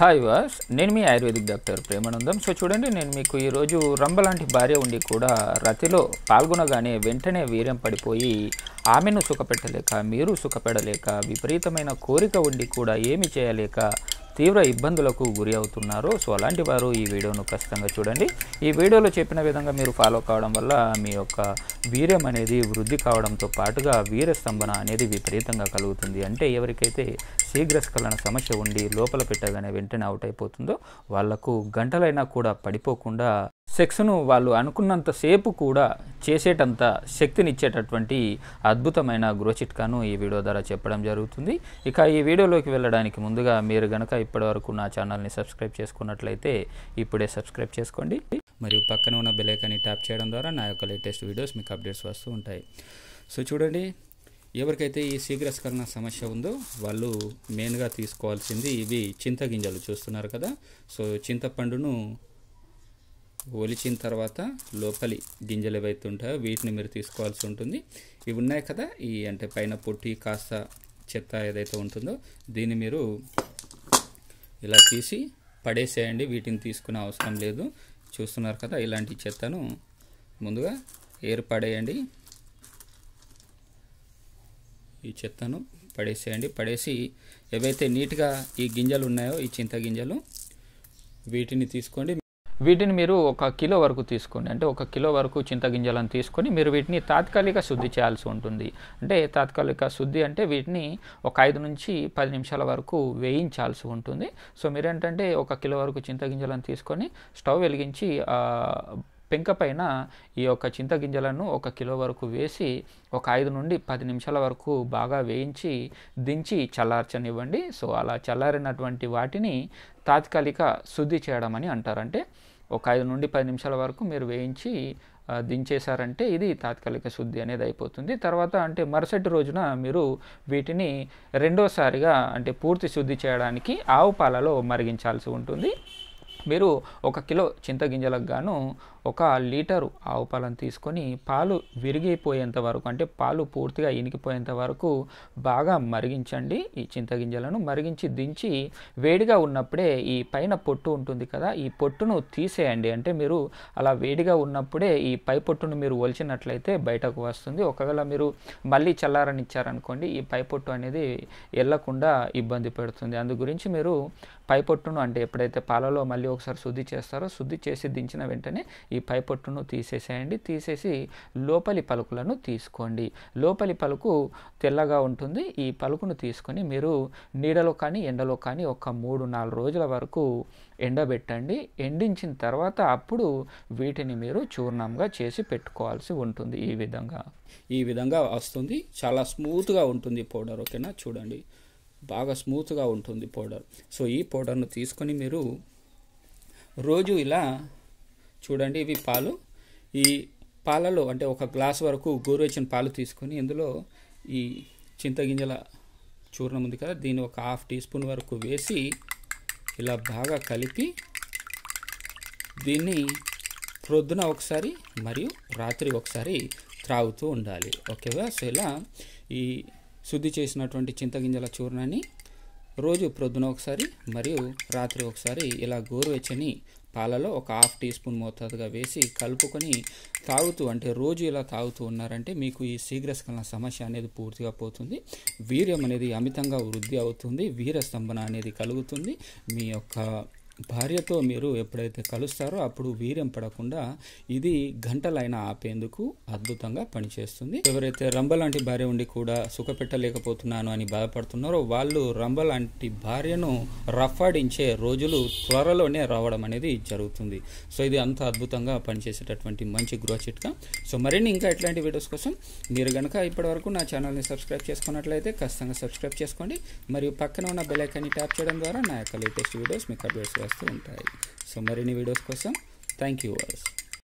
hi వాస్ నేను మీ ఆయుర్వేదిక్ డాక్టర్ ప్రేమానందం సో చూడండి నేను మీకు ఈరోజు రంబలాంటి లాంటి భార్య ఉండి కూడా రతిలో పాల్గొనగానే వెంటనే వీర్యం పడిపోయి ఆమెను సుఖపెట్టలేక మీరు సుఖపెడలేక విపరీతమైన కోరిక ఉండి కూడా ఏమి చేయలేక తీవ్ర ఇబ్బందులకు గురి అవుతున్నారు సో అలాంటి వారు ఈ వీడియోను ఖచ్చితంగా చూడండి ఈ వీడియోలో చెప్పిన విధంగా మీరు ఫాలో కావడం వల్ల మీ యొక్క వీర్యం అనేది వృద్ధి కావడంతో పాటుగా వీర స్తంభన అనేది విపరీతంగా కలుగుతుంది అంటే ఎవరికైతే శీఘ్రస్ఖలన సమస్య ఉండి లోపల పెట్టగానే వెంటనే అవుట్ అయిపోతుందో వాళ్లకు గంటలైనా కూడా పడిపోకుండా సెక్స్ను వాళ్ళు అనుకున్నంతసేపు కూడా చేసేటంత శక్తినిచ్చేటటువంటి అద్భుతమైన చిట్కాను ఈ వీడియో ద్వారా చెప్పడం జరుగుతుంది ఇక ఈ వీడియోలోకి వెళ్ళడానికి ముందుగా మీరు గనక ఇప్పటివరకు నా ఛానల్ని సబ్స్క్రైబ్ చేసుకున్నట్లయితే ఇప్పుడే సబ్స్క్రైబ్ చేసుకోండి మరియు పక్కన ఉన్న బెలైకాన్ని ట్యాప్ చేయడం ద్వారా నా యొక్క లేటెస్ట్ వీడియోస్ మీకు అప్డేట్స్ వస్తూ ఉంటాయి సో చూడండి ఎవరికైతే ఈ శీఘ్రస్కరణ సమస్య ఉందో వాళ్ళు మెయిన్గా తీసుకోవాల్సింది ఇవి చింతగింజలు చూస్తున్నారు కదా సో చింతపండును ఒలిచిన తర్వాత లోపలి గింజలు ఏవైతే ఉంటాయో వీటిని మీరు తీసుకోవాల్సి ఉంటుంది ఇవి ఉన్నాయి కదా ఈ అంటే పైన పొట్టి కాస్త చెత్త ఏదైతే ఉంటుందో దీన్ని మీరు ఇలా తీసి పడేసేయండి వీటిని తీసుకునే అవసరం లేదు చూస్తున్నారు కదా ఇలాంటి చెత్తను ముందుగా ఏర్పడేయండి ఈ చెత్తను పడేసేయండి పడేసి ఏవైతే నీట్గా ఈ గింజలు ఉన్నాయో ఈ చింత గింజలు వీటిని తీసుకోండి వీటిని మీరు ఒక కిలో వరకు తీసుకోండి అంటే ఒక కిలో వరకు చింతగింజలను తీసుకొని మీరు వీటిని తాత్కాలిక శుద్ధి చేయాల్సి ఉంటుంది అంటే తాత్కాలిక శుద్ధి అంటే వీటిని ఒక ఐదు నుంచి పది నిమిషాల వరకు వేయించాల్సి ఉంటుంది సో మీరేంటంటే ఒక కిలో వరకు చింతగింజలను తీసుకొని స్టవ్ వెలిగించి పెంక పైన ఈ యొక్క చింతగింజలను ఒక కిలో వరకు వేసి ఒక ఐదు నుండి పది నిమిషాల వరకు బాగా వేయించి దించి చల్లార్చనివ్వండి సో అలా చల్లారినటువంటి వాటిని తాత్కాలిక శుద్ధి చేయడం అని అంటారంటే ఒక ఐదు నుండి పది నిమిషాల వరకు మీరు వేయించి దించేశారంటే ఇది తాత్కాలిక శుద్ధి అనేది అయిపోతుంది తర్వాత అంటే మరుసటి రోజున మీరు వీటిని రెండోసారిగా అంటే పూర్తి శుద్ధి చేయడానికి ఆవు పాలలో మరిగించాల్సి ఉంటుంది మీరు ఒక కిలో చింతగింజలకు గాను ఒక లీటరు ఆవు పాలను తీసుకొని పాలు విరిగిపోయేంత వరకు అంటే పాలు పూర్తిగా ఇనికిపోయేంత వరకు బాగా మరిగించండి ఈ చింతగింజలను మరిగించి దించి వేడిగా ఉన్నప్పుడే ఈ పైన పొట్టు ఉంటుంది కదా ఈ పొట్టును తీసేయండి అంటే మీరు అలా వేడిగా ఉన్నప్పుడే ఈ పై పొట్టును మీరు ఒలిచినట్లయితే బయటకు వస్తుంది ఒకవేళ మీరు మళ్ళీ చల్లారని ఇచ్చారనుకోండి ఈ పై పొట్టు అనేది వెళ్ళకుండా ఇబ్బంది పెడుతుంది అందు గురించి మీరు పై పొట్టును అంటే ఎప్పుడైతే పాలలో మళ్ళీ ఒకసారి శుద్ధి చేస్తారో శుద్ధి చేసి దించిన వెంటనే ఈ పైపొట్టును తీసేసేయండి తీసేసి లోపలి పలుకులను తీసుకోండి లోపలి పలుకు తెల్లగా ఉంటుంది ఈ పలుకును తీసుకొని మీరు నీడలో కానీ ఎండలో కానీ ఒక మూడు నాలుగు రోజుల వరకు ఎండబెట్టండి ఎండించిన తర్వాత అప్పుడు వీటిని మీరు చూర్ణంగా చేసి పెట్టుకోవాల్సి ఉంటుంది ఈ విధంగా ఈ విధంగా వస్తుంది చాలా స్మూత్గా ఉంటుంది పౌడర్ ఓకేనా చూడండి బాగా స్మూత్గా ఉంటుంది పౌడర్ సో ఈ పౌడర్ను తీసుకొని మీరు రోజు ఇలా చూడండి ఇవి పాలు ఈ పాలలో అంటే ఒక గ్లాస్ వరకు గోరువెచ్చని పాలు తీసుకొని ఇందులో ఈ చింతగింజల చూర్ణం ఉంది కదా దీన్ని ఒక హాఫ్ టీ స్పూన్ వరకు వేసి ఇలా బాగా కలిపి దీన్ని ప్రొద్దున ఒకసారి మరియు రాత్రి ఒకసారి త్రాగుతూ ఉండాలి ఓకేవా సో ఇలా ఈ శుద్ధి చేసినటువంటి చింతగింజల చూర్ణాన్ని రోజు ప్రొద్దున ఒకసారి మరియు రాత్రి ఒకసారి ఇలా గోరువెచ్చని పాలలో ఒక హాఫ్ టీ స్పూన్ మోతాదుగా వేసి కలుపుకొని తాగుతూ అంటే రోజు ఇలా తాగుతూ ఉన్నారంటే మీకు ఈ శీఘ్రస్కలన సమస్య అనేది పూర్తిగా పోతుంది వీర్యం అనేది అమితంగా వృద్ధి అవుతుంది వీర స్తంభన అనేది కలుగుతుంది మీ యొక్క భార్యతో మీరు ఎప్పుడైతే కలుస్తారో అప్పుడు వీర్యం పడకుండా ఇది గంటలైనా ఆపేందుకు అద్భుతంగా పనిచేస్తుంది ఎవరైతే రంబ లాంటి భార్య ఉండి కూడా సుఖపెట్టలేకపోతున్నాను అని బాధపడుతున్నారో వాళ్ళు రంబ లాంటి భార్యను రఫాడించే రోజులు త్వరలోనే రావడం అనేది జరుగుతుంది సో ఇది అంత అద్భుతంగా పనిచేసేటటువంటి మంచి గృహ చిట్కా సో మరిన్ని ఇంకా ఇట్లాంటి వీడియోస్ కోసం మీరు కనుక ఇప్పటివరకు నా ఛానల్ని సబ్స్క్రైబ్ చేసుకున్నట్లయితే ఖచ్చితంగా సబ్స్క్రైబ్ చేసుకోండి మరియు పక్కన ఉన్న బెల్ ఐకాన్ని ట్యాప్ చేయడం ద్వారా నా యొక్క లేటెస్ట్ వీడియోస్ మీకు అప్డేట్స్ వస్తూ ఉంటాయి సో మరిన్ని వీడియోస్ కోసం థ్యాంక్ యూ వర్స్